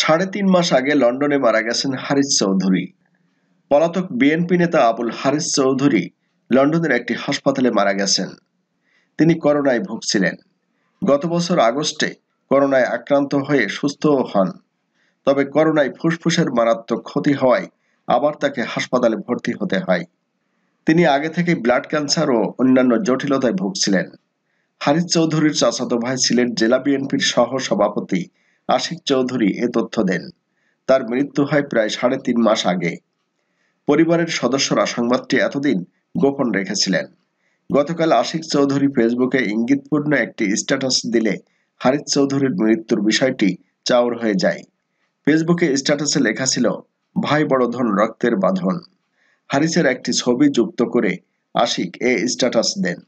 সাড়ে তিন মাস আগে লন্ডনে মারা গেছেন হারিস চৌধুরী পলাতক বিএনপি নেতা আবুল হারিস চৌধুরী লন্ডনের একটি হাসপাতালে মারা গেছেন তিনি করোনায় ভুগছিলেন গত বছর আগস্টে করোনায় আক্রান্ত হয়ে সুস্থও হন তবে করোনায় ফুসফুসের মারাত্মক ক্ষতি হওয়ায় আবার তাকে হাসপাতালে ভর্তি হতে হয় তিনি আগে থেকে ব্লাড ক্যান্সার ও অন্যান্য জটিলতায় ভুগছিলেন হারিস চৌধুরীর চাচাতো ভাই ছিলেন জেলা বিএনপির সহ সভাপতি আশিক চৌধুরী এ তথ্য দেন তার মৃত্যু হয় প্রায় সাড়ে তিন মাস আগে পরিবারের সদস্যরা সংবাদটি এতদিন গোপন রেখেছিলেন গতকাল আশিক চৌধুরী ফেসবুকে ইঙ্গিতপূর্ণ একটি স্ট্যাটাস দিলে হারিত চৌধুরীর মৃত্যুর বিষয়টি চাউর হয়ে যায় ফেসবুকে স্ট্যাটাসে লেখা ছিল ভাই বড় ধন রক্তের বাঁধন হারিসের একটি ছবি যুক্ত করে আশিক এ স্ট্যাটাস দেন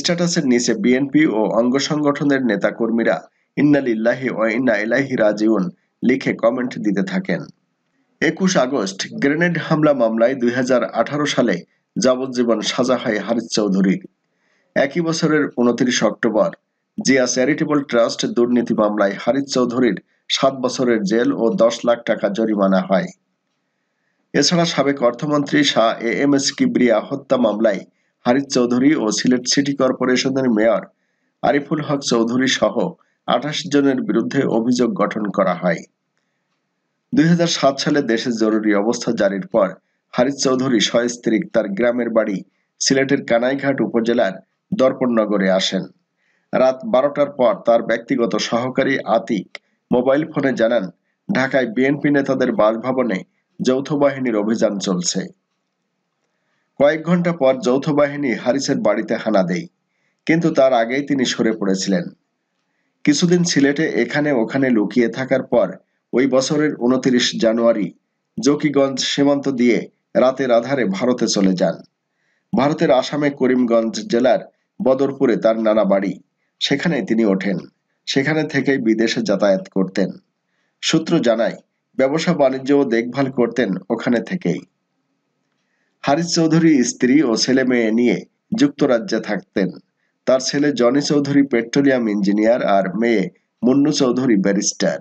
স্ট্যাটাসের নিচে বিএনপি ও অঙ্গ সংগঠনের নেতাকর্মীরা ইন্নালিল্লাহি ও ইন্না ইলাহি রাজিউন লিখে কমেন্ট দিতে থাকেন একুশ আগস্ট গ্রেনেড হামলা মামলায় দুই সালে যাবজ্জীবন সাজা হয় হারিস চৌধুরীর একই বছরের উনত্রিশ অক্টোবর জিয়া চ্যারিটেবল ট্রাস্ট দুর্নীতি মামলায় হারিস চৌধুরীর সাত বছরের জেল ও দশ লাখ টাকা জরিমানা হয় এছাড়া সাবেক অর্থমন্ত্রী Shah A M S Kibria হত্যা মামলায় হারিস চৌধুরী ও সিলেট সিটি কর্পোরেশনের মেয়র আরিফুল হক চৌধুরী সহ আঠাশ জনের বিরুদ্ধে অভিযোগ গঠন করা হয় দুই সালে দেশে জরুরি অবস্থা জারির পর হারিস চৌধুরী সস্ত্রীক তার গ্রামের বাড়ি সিলেটের কানাইঘাট উপজেলার দর্পণনগরে আসেন রাত বারোটার পর তার ব্যক্তিগত সহকারী আতিক মোবাইল ফোনে জানান ঢাকায় বিএনপি নেতাদের বাসভবনে যৌথ বাহিনীর অভিযান চলছে কয়েক ঘন্টা পর যৌথ বাহিনী হারিসের বাড়িতে হানা দেয় কিন্তু তার আগেই তিনি সরে পড়েছিলেন কিছুদিন সিলেটে এখানে ওখানে লুকিয়ে থাকার পর ওই বছরের উনত্রিশ জানুয়ারি জকিগঞ্জ সীমান্ত দিয়ে রাতের আধারে ভারতে চলে যান ভারতের আসামে করিমগঞ্জ জেলার বদরপুরে তার নানা বাড়ি সেখানে তিনি ওঠেন সেখানে থেকে বিদেশে যাতায়াত করতেন সূত্র জানায় ব্যবসা বাণিজ্য ও দেখভাল করতেন ওখানে থেকেই হারিশ চৌধুরী স্ত্রী ও ছেলে মেয়ে নিয়ে যুক্তরাজ্যে থাকতেন তার ছেলে জনি চৌধুরী পেট্রোলিয়াম ইঞ্জিনিয়ার আর মেয়ে মুন্নু চৌধুরী ব্যারিস্টার